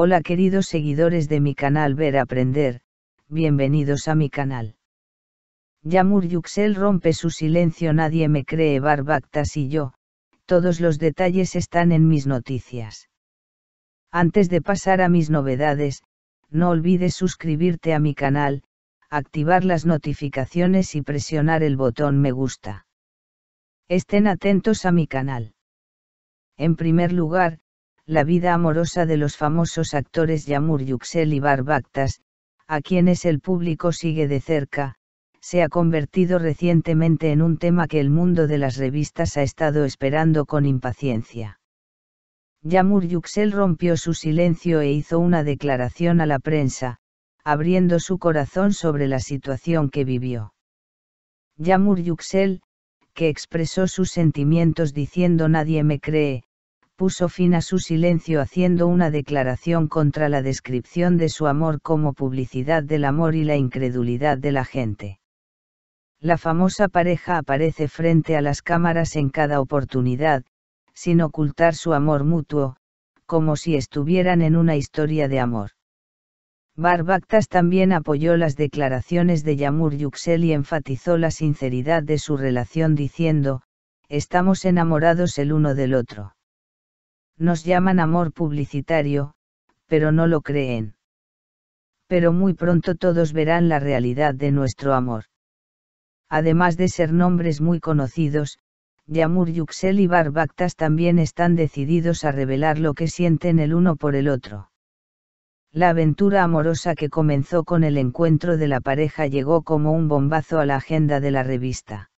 Hola queridos seguidores de mi canal Ver Aprender, bienvenidos a mi canal. Yamur Yuxel rompe su silencio Nadie me cree Barbactas y yo, todos los detalles están en mis noticias. Antes de pasar a mis novedades, no olvides suscribirte a mi canal, activar las notificaciones y presionar el botón me gusta. Estén atentos a mi canal. En primer lugar, la vida amorosa de los famosos actores Yamur Yuxel y Barbactas, a quienes el público sigue de cerca, se ha convertido recientemente en un tema que el mundo de las revistas ha estado esperando con impaciencia. Yamur Yuxel rompió su silencio e hizo una declaración a la prensa, abriendo su corazón sobre la situación que vivió. Yamur Yuxel, que expresó sus sentimientos diciendo nadie me cree, puso fin a su silencio haciendo una declaración contra la descripción de su amor como publicidad del amor y la incredulidad de la gente. La famosa pareja aparece frente a las cámaras en cada oportunidad, sin ocultar su amor mutuo, como si estuvieran en una historia de amor. Barbactas también apoyó las declaraciones de Yamur Yuxel y enfatizó la sinceridad de su relación diciendo, estamos enamorados el uno del otro. Nos llaman amor publicitario, pero no lo creen. Pero muy pronto todos verán la realidad de nuestro amor. Además de ser nombres muy conocidos, Yamur Yuxel y Barbactas también están decididos a revelar lo que sienten el uno por el otro. La aventura amorosa que comenzó con el encuentro de la pareja llegó como un bombazo a la agenda de la revista.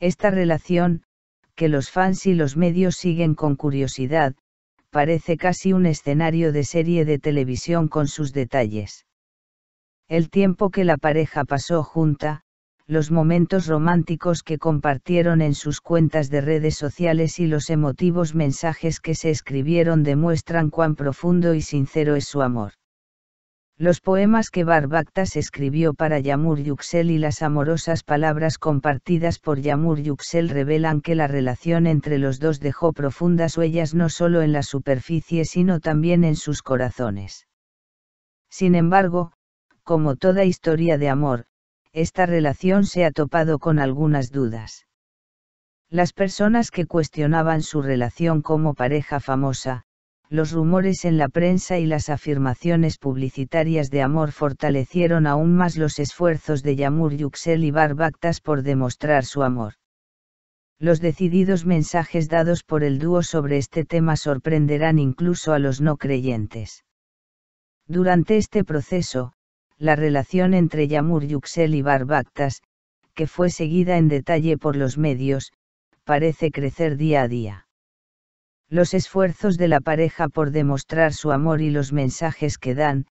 Esta relación, que los fans y los medios siguen con curiosidad, parece casi un escenario de serie de televisión con sus detalles. El tiempo que la pareja pasó junta, los momentos románticos que compartieron en sus cuentas de redes sociales y los emotivos mensajes que se escribieron demuestran cuán profundo y sincero es su amor. Los poemas que Barbactas escribió para Yamur Yuxel y las amorosas palabras compartidas por Yamur Yuxel revelan que la relación entre los dos dejó profundas huellas no solo en la superficie sino también en sus corazones. Sin embargo, como toda historia de amor, esta relación se ha topado con algunas dudas. Las personas que cuestionaban su relación como pareja famosa, los rumores en la prensa y las afirmaciones publicitarias de amor fortalecieron aún más los esfuerzos de Yamur Yuxel y Barbactas por demostrar su amor. Los decididos mensajes dados por el dúo sobre este tema sorprenderán incluso a los no creyentes. Durante este proceso, la relación entre Yamur Yuxel y Barbactas, que fue seguida en detalle por los medios, parece crecer día a día los esfuerzos de la pareja por demostrar su amor y los mensajes que dan,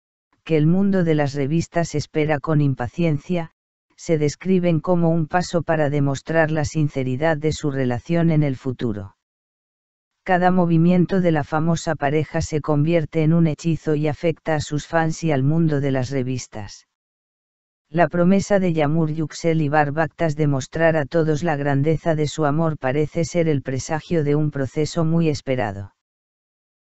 que el mundo de las revistas espera con impaciencia, se describen como un paso para demostrar la sinceridad de su relación en el futuro. Cada movimiento de la famosa pareja se convierte en un hechizo y afecta a sus fans y al mundo de las revistas. La promesa de Yamur Yuxel y Barbactas de mostrar a todos la grandeza de su amor parece ser el presagio de un proceso muy esperado.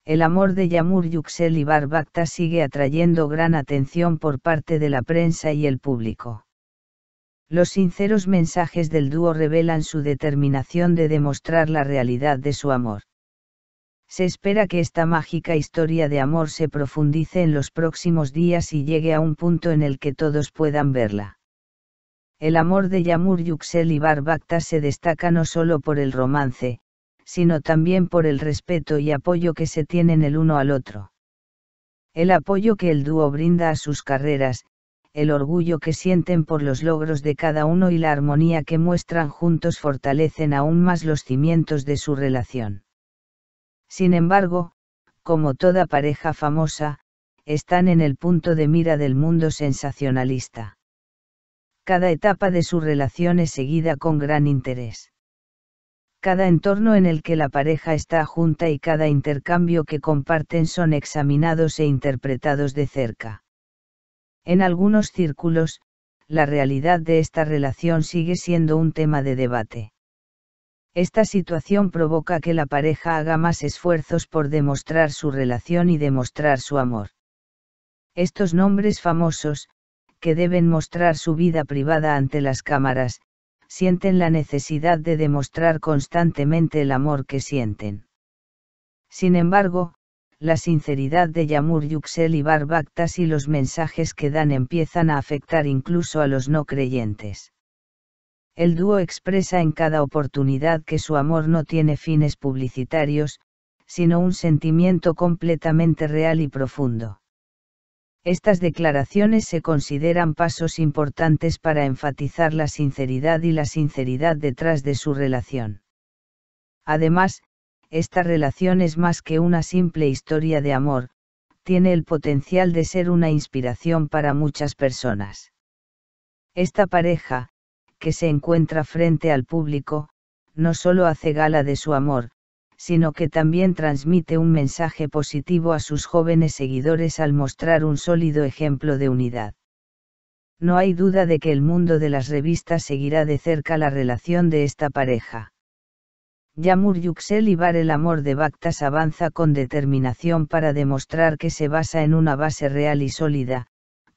El amor de Yamur Yuxel y Barbactas sigue atrayendo gran atención por parte de la prensa y el público. Los sinceros mensajes del dúo revelan su determinación de demostrar la realidad de su amor. Se espera que esta mágica historia de amor se profundice en los próximos días y llegue a un punto en el que todos puedan verla. El amor de Yamur Yuxel y Barbacta se destaca no solo por el romance, sino también por el respeto y apoyo que se tienen el uno al otro. El apoyo que el dúo brinda a sus carreras, el orgullo que sienten por los logros de cada uno y la armonía que muestran juntos fortalecen aún más los cimientos de su relación. Sin embargo, como toda pareja famosa, están en el punto de mira del mundo sensacionalista. Cada etapa de su relación es seguida con gran interés. Cada entorno en el que la pareja está junta y cada intercambio que comparten son examinados e interpretados de cerca. En algunos círculos, la realidad de esta relación sigue siendo un tema de debate. Esta situación provoca que la pareja haga más esfuerzos por demostrar su relación y demostrar su amor. Estos nombres famosos, que deben mostrar su vida privada ante las cámaras, sienten la necesidad de demostrar constantemente el amor que sienten. Sin embargo, la sinceridad de Yamur Yuxel y Barbactas y los mensajes que dan empiezan a afectar incluso a los no creyentes el dúo expresa en cada oportunidad que su amor no tiene fines publicitarios, sino un sentimiento completamente real y profundo. Estas declaraciones se consideran pasos importantes para enfatizar la sinceridad y la sinceridad detrás de su relación. Además, esta relación es más que una simple historia de amor, tiene el potencial de ser una inspiración para muchas personas. Esta pareja, que se encuentra frente al público, no solo hace gala de su amor, sino que también transmite un mensaje positivo a sus jóvenes seguidores al mostrar un sólido ejemplo de unidad. No hay duda de que el mundo de las revistas seguirá de cerca la relación de esta pareja. Yamur Yuxel y Bar el amor de Bactas avanza con determinación para demostrar que se basa en una base real y sólida,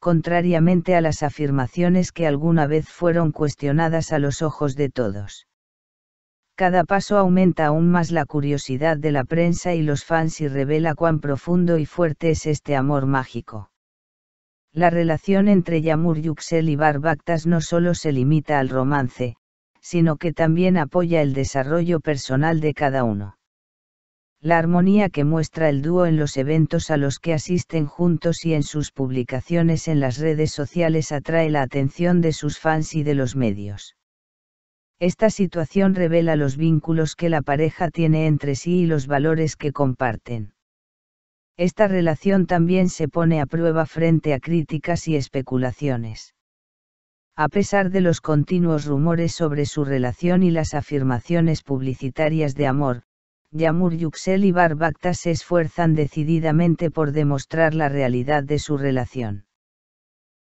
contrariamente a las afirmaciones que alguna vez fueron cuestionadas a los ojos de todos. Cada paso aumenta aún más la curiosidad de la prensa y los fans y revela cuán profundo y fuerte es este amor mágico. La relación entre Yamur Yuxel y Barbactas no solo se limita al romance, sino que también apoya el desarrollo personal de cada uno la armonía que muestra el dúo en los eventos a los que asisten juntos y en sus publicaciones en las redes sociales atrae la atención de sus fans y de los medios. Esta situación revela los vínculos que la pareja tiene entre sí y los valores que comparten. Esta relación también se pone a prueba frente a críticas y especulaciones. A pesar de los continuos rumores sobre su relación y las afirmaciones publicitarias de amor, Yamur Yuxel y Barbacta se esfuerzan decididamente por demostrar la realidad de su relación.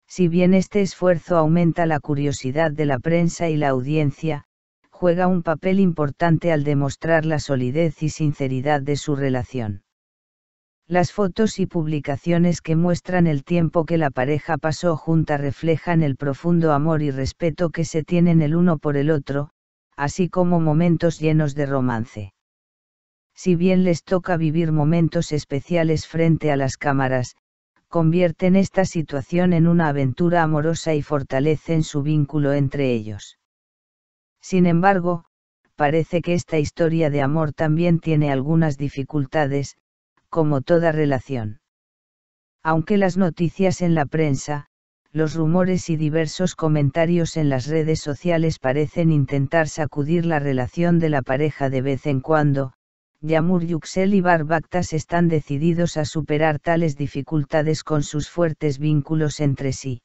Si bien este esfuerzo aumenta la curiosidad de la prensa y la audiencia, juega un papel importante al demostrar la solidez y sinceridad de su relación. Las fotos y publicaciones que muestran el tiempo que la pareja pasó junta reflejan el profundo amor y respeto que se tienen el uno por el otro, así como momentos llenos de romance si bien les toca vivir momentos especiales frente a las cámaras, convierten esta situación en una aventura amorosa y fortalecen su vínculo entre ellos. Sin embargo, parece que esta historia de amor también tiene algunas dificultades, como toda relación. Aunque las noticias en la prensa, los rumores y diversos comentarios en las redes sociales parecen intentar sacudir la relación de la pareja de vez en cuando, Yamur Yuxel y Barbactas están decididos a superar tales dificultades con sus fuertes vínculos entre sí.